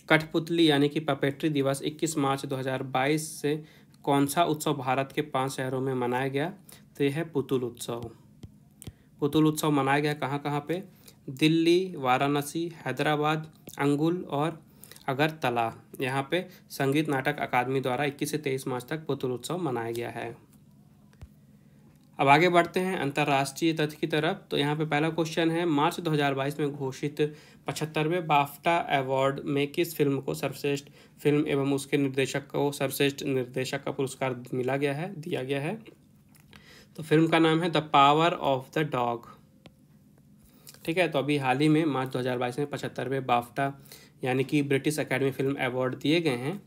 कठपुतली यानी कि पपेट्री दिवस 21 मार्च 2022 से कौन सा उत्सव भारत के पांच शहरों में मनाया गया तो यह है पुतुल उत्सव पुतुल उत्सव मनाया गया कहाँ कहाँ पर दिल्ली वाराणसी हैदराबाद अंगुल और अगरतला यहाँ पे संगीत नाटक अकादमी द्वारा 21 से 23 मार्च तक पुतुल उत्सव मनाया गया है अब आगे बढ़ते हैं अंतर्राष्ट्रीय तथ्य की तरफ तो यहाँ पे पहला क्वेश्चन है मार्च 2022 में घोषित पचहत्तरवें बाफ्टा अवार्ड में किस फिल्म को सर्वश्रेष्ठ फिल्म एवं उसके निर्देशक को सर्वश्रेष्ठ निर्देशक का पुरस्कार मिला गया है दिया गया है तो फिल्म का नाम है the power of the dog ठीक है तो अभी हाल ही में मार्च 2022 में पचहत्तरवें बाफ्टा यानी कि ब्रिटिश अकेडमी फिल्म अवार्ड दिए गए हैं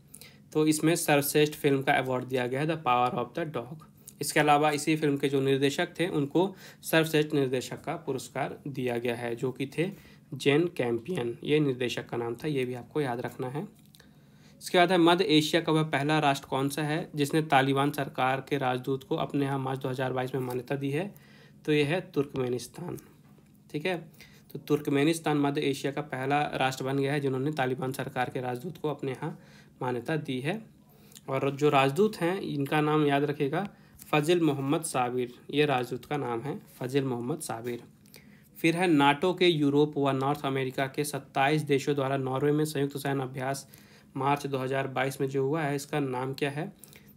तो इसमें सर्वश्रेष्ठ फिल्म का अवार्ड दिया गया है the power of the dog इसके अलावा इसी फिल्म के जो निर्देशक थे उनको सर्वश्रेष्ठ निर्देशक का पुरस्कार दिया गया है जो कि थे जेन कैंपियन ये निर्देशक का नाम था ये भी आपको याद रखना है इसके बाद है मध्य एशिया का वह पहला राष्ट्र कौन सा है जिसने तालिबान सरकार के राजदूत को अपने यहाँ मार्च 2022 में मान्यता दी है तो यह है तुर्कमेनिस्तान ठीक है तो तुर्कमेनिस्तान मध्य एशिया का पहला राष्ट्र बन गया है जिन्होंने तालिबान सरकार के राजदूत को अपने यहाँ मान्यता दी है और जो राजदूत हैं इनका नाम याद रखेगा फजिल मोहम्मद साबिर ये राजदूत का नाम है फजिल मोहम्मद साबिर फिर है नाटो के यूरोप व नॉर्थ अमेरिका के 27 देशों द्वारा नॉर्वे में संयुक्त सैन्य अभ्यास मार्च 2022 में जो हुआ है इसका नाम क्या है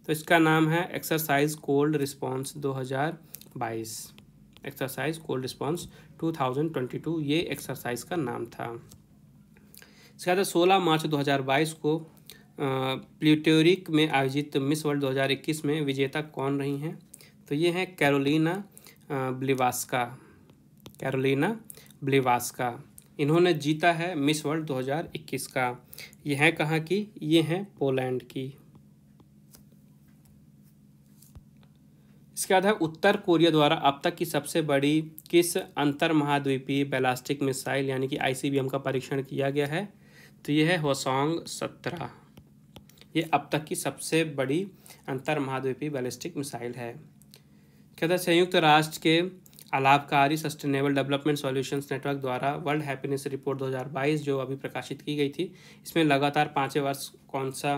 तो इसका नाम है exercise cold response 2022 exercise cold response 2022 ये एक्सरसाइज का नाम था इसके बाद 16 मार्च 2022 को प्लूटोरिक में आयोजित मिस वर्ल्ड 2021 में विजेता कौन रही हैं तो ये हैं कैरोलिना ब्लिवास्का कैरोलिना ब्लिवास्का इन्होंने जीता है मिस वर्ल्ड 2021 का यह कहाँ की ये हैं पोलैंड की इसके बाद है उत्तर कोरिया द्वारा अब तक की सबसे बड़ी किस अंतर महाद्वीपीय बैलास्टिक मिसाइल यानी कि आईसीबीएम का परीक्षण किया गया है तो यह है होसोंग सत्रह ये अब तक की सबसे बड़ी अंतर महाद्वीपीय बैलिस्टिक मिसाइल है था संयुक्त राष्ट्र के अलाभकारी सस्टेनेबल डेवलपमेंट सॉल्यूशंस नेटवर्क द्वारा वर्ल्ड हैप्पीनेस रिपोर्ट 2022 जो अभी प्रकाशित की गई थी इसमें लगातार पाँचवें वर्ष कौन सा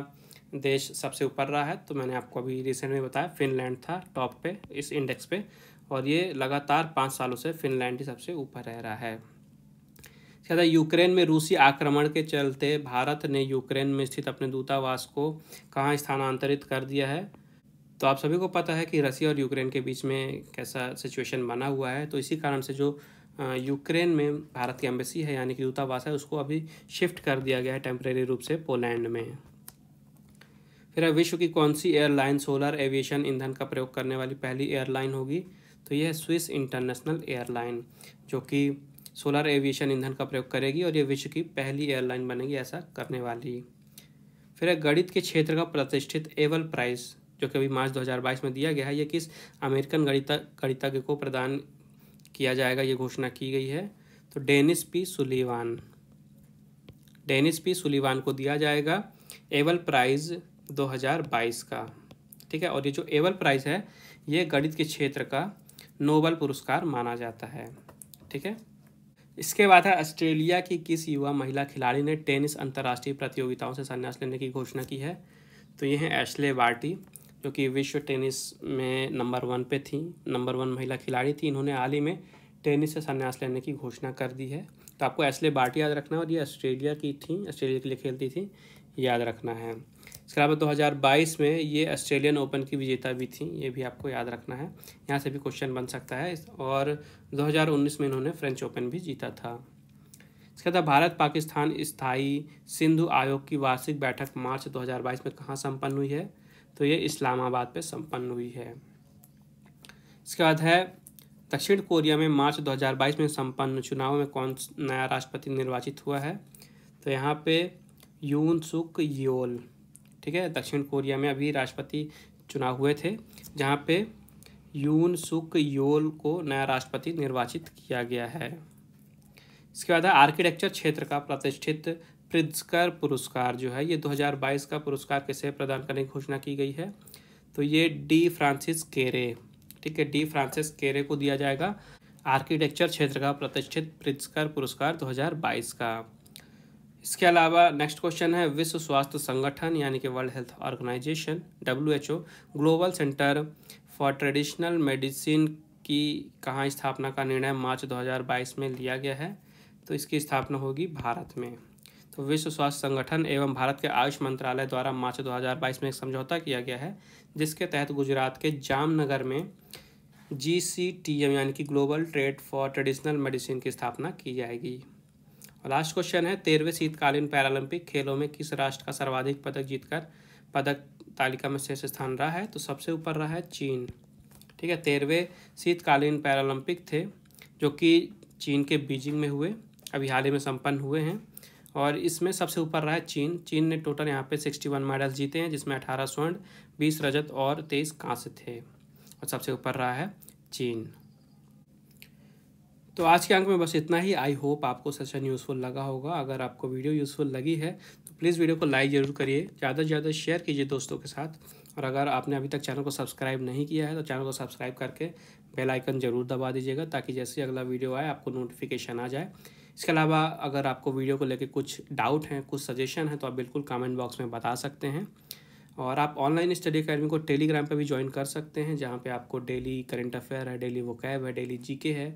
देश सबसे ऊपर रहा है तो मैंने आपको अभी रिसेंट में बताया फिनलैंड था टॉप पे इस इंडेक्स पे और ये लगातार पाँच सालों से फिनलैंड ही सबसे ऊपर रह रहा है इसके यूक्रेन में रूसी आक्रमण के चलते भारत ने यूक्रेन में स्थित अपने दूतावास को कहाँ स्थानांतरित कर दिया है तो आप सभी को पता है कि रसिया और यूक्रेन के बीच में कैसा सिचुएशन बना हुआ है तो इसी कारण से जो यूक्रेन में भारत की एम्बेसी है यानी कि दूतावास है उसको अभी शिफ्ट कर दिया गया है टेम्परेरी रूप से पोलैंड में फिर है विश्व की कौन सी एयरलाइन सोलर एविएशन ईंधन का प्रयोग करने वाली पहली एयरलाइन होगी तो यह है स्विस इंटरनेशनल एयरलाइन जो कि सोलर एविएशन ईंधन का प्रयोग करेगी और यह विश्व की पहली एयरलाइन बनेगी ऐसा करने वाली फिर है गणित के क्षेत्र का प्रतिष्ठित एवल प्राइज जो कि अभी मार्च 2022 में दिया गया है ये किस अमेरिकन गणित गणितज्ञ को प्रदान किया जाएगा ये घोषणा की गई है तो Dennis P Sullivan Dennis P Sullivan को दिया जाएगा एवल प्राइज 2022 का ठीक है और ये जो एवल प्राइज़ है ये गणित के क्षेत्र का नोबल पुरस्कार माना जाता है ठीक है इसके बाद है ऑस्ट्रेलिया की किस युवा महिला खिलाड़ी ने टेनिस अंतर्राष्ट्रीय प्रतियोगिताओं से संन्यास लेने की घोषणा की है तो ये हैं एशले बार्टी जो कि विश्व टेनिस में नंबर वन पे थी नंबर वन महिला खिलाड़ी थी इन्होंने हाल ही में टेनिस से संन्यास लेने की घोषणा कर दी है तो आपको एशले बार्टी याद रखना है और ये ऑस्ट्रेलिया की थी ऑस्ट्रेलिया के लिए खेलती थी याद रखना है इसके अलावा 2022 में ये ऑस्ट्रेलियन ओपन की विजेता भी थी ये भी आपको याद रखना है यहाँ से भी क्वेश्चन बन सकता है और 2019 में इन्होंने फ्रेंच ओपन भी जीता था इसके अलावा भारत पाकिस्तान स्थायी सिंधु आयोग की वार्षिक बैठक मार्च 2022 में कहाँ संपन्न हुई है तो ये इस्लामाबाद पर संपन्न हुई है इसके बाद है दक्षिण कोरिया में मार्च 2022 में संपन्न चुनाव में कौन नया राष्ट्रपति निर्वाचित हुआ है तो यहाँ पे यून सुक योल ठीक है दक्षिण कोरिया में अभी राष्ट्रपति चुनाव हुए थे जहाँ पे यून सुक योल को नया राष्ट्रपति निर्वाचित किया गया है इसके बाद है आर्किटेक्चर क्षेत्र का प्रतिष्ठित प्रिज्कर पुरस्कार जो है ये 2022 का पुरस्कार किसे प्रदान करने की घोषणा की गई है तो ये डी फ्रांसिस केरे ठीक है डी फ्रांसिस केरे को दिया जाएगा आर्किटेक्चर क्षेत्र का प्रतिष्ठित प्रिज्कर पुरस्कार 2022 का इसके अलावा नेक्स्ट क्वेश्चन है विश्व स्वास्थ्य संगठन यानी कि world health organization W H O global centre for traditional medicine की कहाँ स्थापना का निर्णय मार्च 2022 में लिया गया है तो इसकी स्थापना होगी भारत में तो विश्व स्वास्थ्य संगठन एवं भारत के आयुष मंत्रालय द्वारा मार्च 2022 में एक समझौता किया गया है जिसके तहत गुजरात के जामनगर में जी सी टी एम यानी कि global trade for traditional medicine की स्थापना की जाएगी लास्ट क्वेश्चन है तेरहवें शीतकालीन पैरालंपिक खेलों में किस राष्ट्र का सर्वाधिक पदक जीतकर पदक तालिका में शीर्ष स्थान रहा है तो सबसे ऊपर रहा है चीन ठीक है तेरहवें शीतकालीन पैरालंपिक थे जो कि चीन के बीजिंग में हुए अभी हाल ही में संपन्न हुए हैं और इसमें सबसे ऊपर रहा है चीन चीन ने टोटल यहाँ पे सिक्सटी वन मेडल जीते हैं जिसमें अठारह स्वर्ण बीस रजत और तेईस कांस्य थे और सबसे ऊपर रहा है चीन तो आज के अंक में बस इतना ही आई होप आपको सेशन यूज़फुल लगा होगा अगर आपको वीडियो यूज़फुल लगी है तो प्लीज़ वीडियो को लाइक ज़रूर करिए ज़्यादा से ज़्यादा शेयर कीजिए दोस्तों के साथ और अगर आपने अभी तक चैनल को सब्सक्राइब नहीं किया है तो चैनल को सब्सक्राइब करके बेल आइकन ज़रूर दबा दीजिएगा ताकि जैसे अगला वीडियो आए आपको नोटिफिकेशन आ जाए इसके अलावा अगर आपको वीडियो को लेकर कुछ डाउट हैं कुछ सजेशन है तो आप बिल्कुल कमेंट बॉक्स में बता सकते हैं और आप ऑनलाइन स्टडी अकेडमी को टेलीग्राम पर भी ज्वाइन कर सकते हैं जहाँ पर आपको डेली करेंट अफेयर है डेली वो है डेली जी है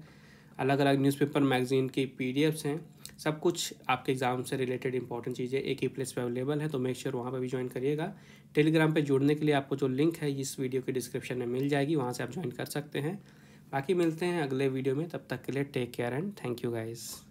अलग अलग न्यूज़पेपर मैगजीन की पी हैं सब कुछ आपके एग्ज़ाम से रिलेटेड इंपॉर्टेंट चीज़ें एक ही प्लेस पे अवेलेबल है तो मेक श्योर sure वहाँ पे भी ज्वाइन करिएगा टेलीग्राम पे जुड़ने के लिए आपको जो लिंक है इस वीडियो के डिस्क्रिप्शन में मिल जाएगी वहाँ से आप ज्वाइन कर सकते हैं बाकी मिलते हैं अगले वीडियो में तब तक के लिए take care and thank you guys